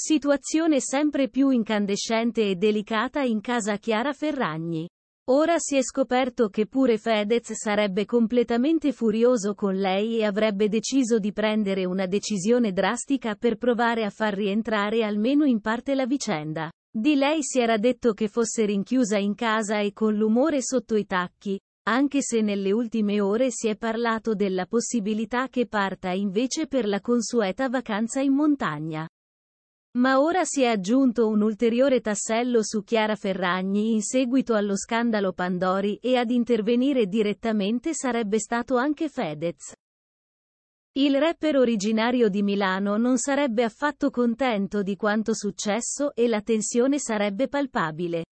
Situazione sempre più incandescente e delicata in casa Chiara Ferragni. Ora si è scoperto che pure Fedez sarebbe completamente furioso con lei e avrebbe deciso di prendere una decisione drastica per provare a far rientrare almeno in parte la vicenda. Di lei si era detto che fosse rinchiusa in casa e con l'umore sotto i tacchi, anche se nelle ultime ore si è parlato della possibilità che parta invece per la consueta vacanza in montagna. Ma ora si è aggiunto un ulteriore tassello su Chiara Ferragni in seguito allo scandalo Pandori e ad intervenire direttamente sarebbe stato anche Fedez. Il rapper originario di Milano non sarebbe affatto contento di quanto successo e la tensione sarebbe palpabile.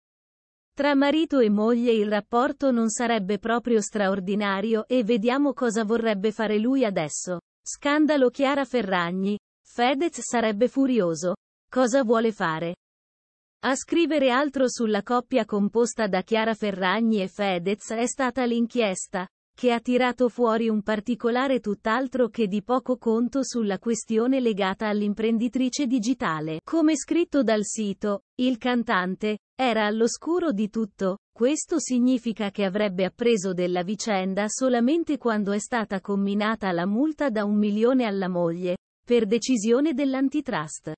Tra marito e moglie il rapporto non sarebbe proprio straordinario e vediamo cosa vorrebbe fare lui adesso. Scandalo Chiara Ferragni. Fedez sarebbe furioso. Cosa vuole fare? A scrivere altro sulla coppia composta da Chiara Ferragni e Fedez è stata l'inchiesta, che ha tirato fuori un particolare tutt'altro che di poco conto sulla questione legata all'imprenditrice digitale. Come scritto dal sito, il cantante era all'oscuro di tutto, questo significa che avrebbe appreso della vicenda solamente quando è stata comminata la multa da un milione alla moglie, per decisione dell'antitrust.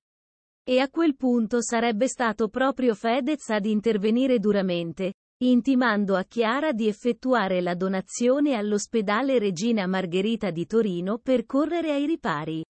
E a quel punto sarebbe stato proprio Fedez ad intervenire duramente, intimando a Chiara di effettuare la donazione all'ospedale Regina Margherita di Torino per correre ai ripari.